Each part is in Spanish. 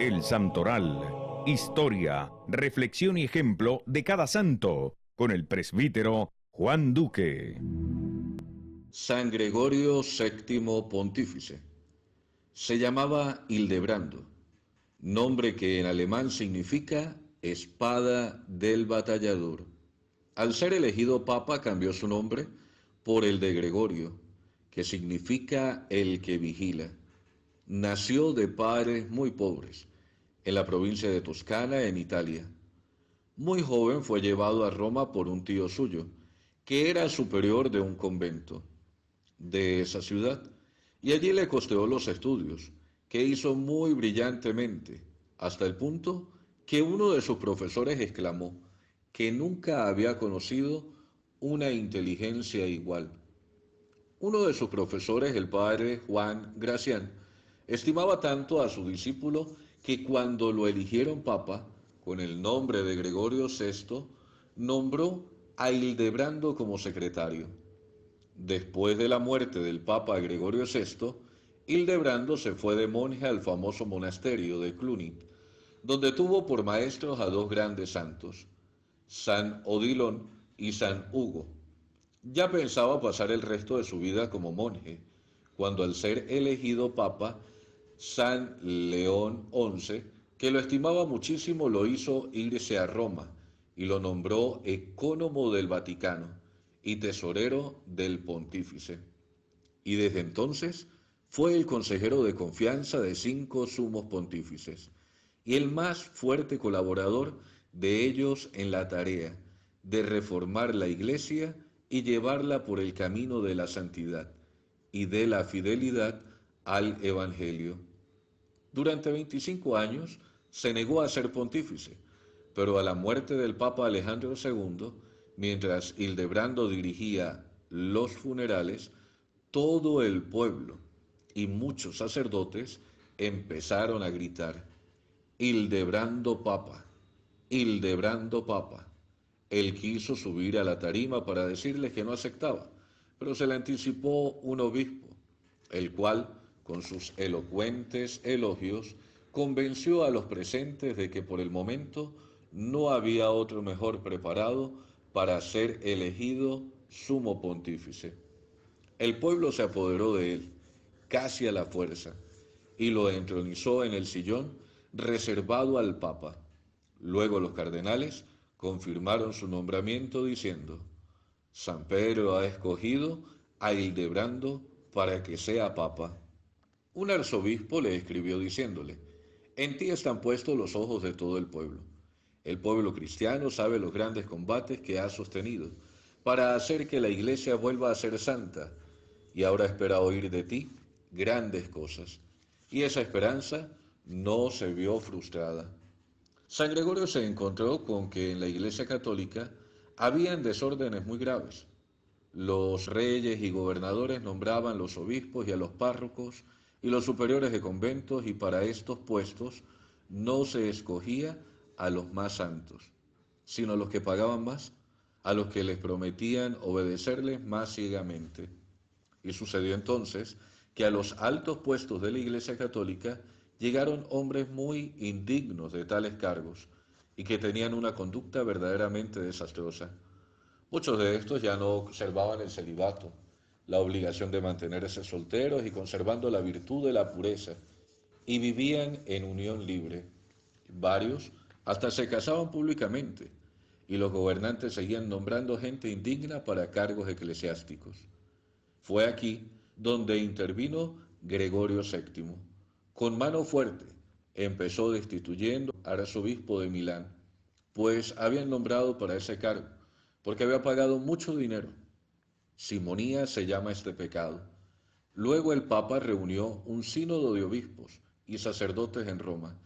El Santoral. Historia, reflexión y ejemplo de cada santo. Con el presbítero Juan Duque. San Gregorio VII Pontífice. Se llamaba Hildebrando, nombre que en alemán significa espada del batallador. Al ser elegido papa cambió su nombre por el de Gregorio, que significa el que vigila. Nació de padres muy pobres, en la provincia de Toscana, en Italia. Muy joven fue llevado a Roma por un tío suyo, que era superior de un convento de esa ciudad, y allí le costeó los estudios, que hizo muy brillantemente, hasta el punto que uno de sus profesores exclamó que nunca había conocido una inteligencia igual. Uno de sus profesores, el padre Juan Gracián, Estimaba tanto a su discípulo que cuando lo eligieron papa, con el nombre de Gregorio VI, nombró a Hildebrando como secretario. Después de la muerte del papa Gregorio VI, Hildebrando se fue de monje al famoso monasterio de Cluny, donde tuvo por maestros a dos grandes santos, San Odilon y San Hugo. Ya pensaba pasar el resto de su vida como monje, cuando al ser elegido papa San León XI, que lo estimaba muchísimo, lo hizo irse a Roma y lo nombró ecónomo del Vaticano y tesorero del pontífice. Y desde entonces fue el consejero de confianza de cinco sumos pontífices y el más fuerte colaborador de ellos en la tarea de reformar la iglesia y llevarla por el camino de la santidad y de la fidelidad al Evangelio. Durante 25 años se negó a ser pontífice, pero a la muerte del Papa Alejandro II, mientras Hildebrando dirigía los funerales, todo el pueblo y muchos sacerdotes empezaron a gritar, Hildebrando Papa, Hildebrando Papa. Él quiso subir a la tarima para decirle que no aceptaba, pero se le anticipó un obispo, el cual con sus elocuentes elogios, convenció a los presentes de que por el momento no había otro mejor preparado para ser elegido sumo pontífice. El pueblo se apoderó de él, casi a la fuerza, y lo entronizó en el sillón reservado al Papa. Luego los cardenales confirmaron su nombramiento diciendo, San Pedro ha escogido a Hildebrando para que sea Papa un arzobispo le escribió diciéndole, en ti están puestos los ojos de todo el pueblo. El pueblo cristiano sabe los grandes combates que ha sostenido para hacer que la iglesia vuelva a ser santa y ahora espera oír de ti grandes cosas. Y esa esperanza no se vio frustrada. San Gregorio se encontró con que en la iglesia católica habían desórdenes muy graves. Los reyes y gobernadores nombraban los obispos y a los párrocos y los superiores de conventos, y para estos puestos no se escogía a los más santos, sino a los que pagaban más, a los que les prometían obedecerles más ciegamente. Y sucedió entonces que a los altos puestos de la Iglesia Católica llegaron hombres muy indignos de tales cargos y que tenían una conducta verdaderamente desastrosa. Muchos de estos ya no observaban el celibato, la obligación de mantenerse solteros y conservando la virtud de la pureza, y vivían en unión libre. Varios hasta se casaban públicamente, y los gobernantes seguían nombrando gente indigna para cargos eclesiásticos. Fue aquí donde intervino Gregorio VII. Con mano fuerte empezó destituyendo al arzobispo de Milán, pues habían nombrado para ese cargo, porque había pagado mucho dinero Simonía se llama este pecado. Luego el Papa reunió un sínodo de obispos y sacerdotes en Roma.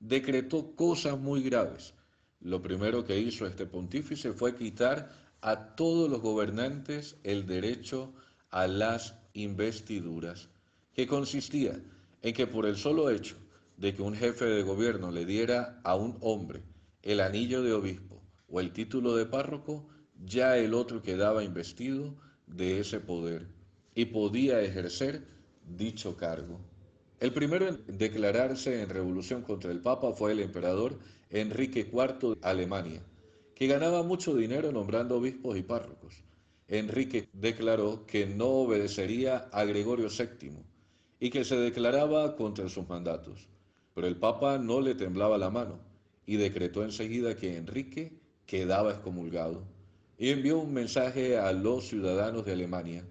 Decretó cosas muy graves. Lo primero que hizo este pontífice fue quitar a todos los gobernantes el derecho a las investiduras, que consistía en que por el solo hecho de que un jefe de gobierno le diera a un hombre el anillo de obispo o el título de párroco, ya el otro quedaba investido de ese poder y podía ejercer dicho cargo. El primero en declararse en revolución contra el Papa fue el emperador Enrique IV de Alemania, que ganaba mucho dinero nombrando obispos y párrocos. Enrique declaró que no obedecería a Gregorio VII y que se declaraba contra sus mandatos. Pero el Papa no le temblaba la mano y decretó enseguida que Enrique quedaba excomulgado y envió un mensaje a los ciudadanos de Alemania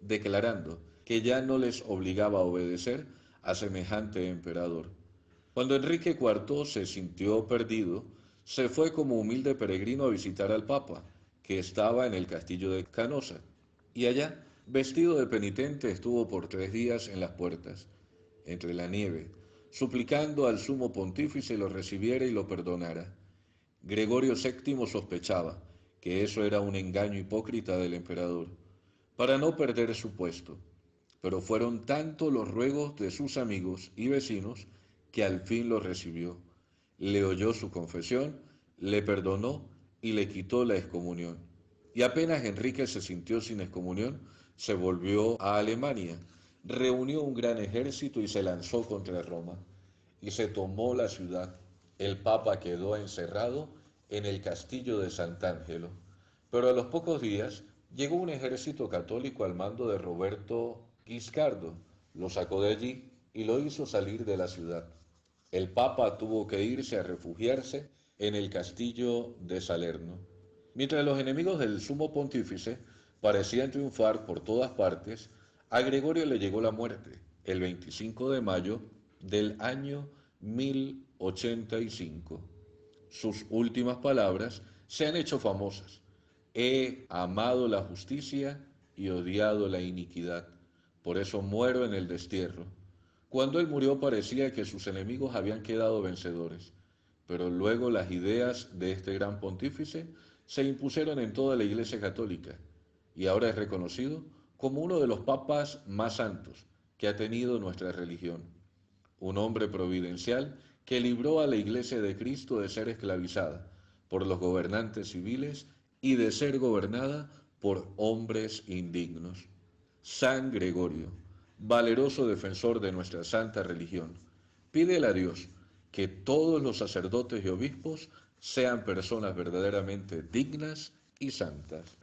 declarando que ya no les obligaba a obedecer a semejante emperador. Cuando Enrique IV se sintió perdido, se fue como humilde peregrino a visitar al Papa, que estaba en el castillo de Canosa, y allá, vestido de penitente, estuvo por tres días en las puertas, entre la nieve, suplicando al sumo pontífice lo recibiera y lo perdonara. Gregorio VII sospechaba que eso era un engaño hipócrita del emperador, para no perder su puesto. Pero fueron tantos los ruegos de sus amigos y vecinos que al fin lo recibió. Le oyó su confesión, le perdonó y le quitó la excomunión. Y apenas Enrique se sintió sin excomunión, se volvió a Alemania, reunió un gran ejército y se lanzó contra Roma. Y se tomó la ciudad. El Papa quedó encerrado en el castillo de Sant'Angelo, pero a los pocos días llegó un ejército católico al mando de Roberto Guiscardo, lo sacó de allí y lo hizo salir de la ciudad. El Papa tuvo que irse a refugiarse en el castillo de Salerno. Mientras los enemigos del sumo pontífice parecían triunfar por todas partes, a Gregorio le llegó la muerte el 25 de mayo del año 1085 sus últimas palabras se han hecho famosas. He amado la justicia y odiado la iniquidad. Por eso muero en el destierro. Cuando él murió parecía que sus enemigos habían quedado vencedores, pero luego las ideas de este gran pontífice se impusieron en toda la Iglesia Católica y ahora es reconocido como uno de los papas más santos que ha tenido nuestra religión. Un hombre providencial que libró a la Iglesia de Cristo de ser esclavizada por los gobernantes civiles y de ser gobernada por hombres indignos. San Gregorio, valeroso defensor de nuestra santa religión, pídele a Dios que todos los sacerdotes y obispos sean personas verdaderamente dignas y santas.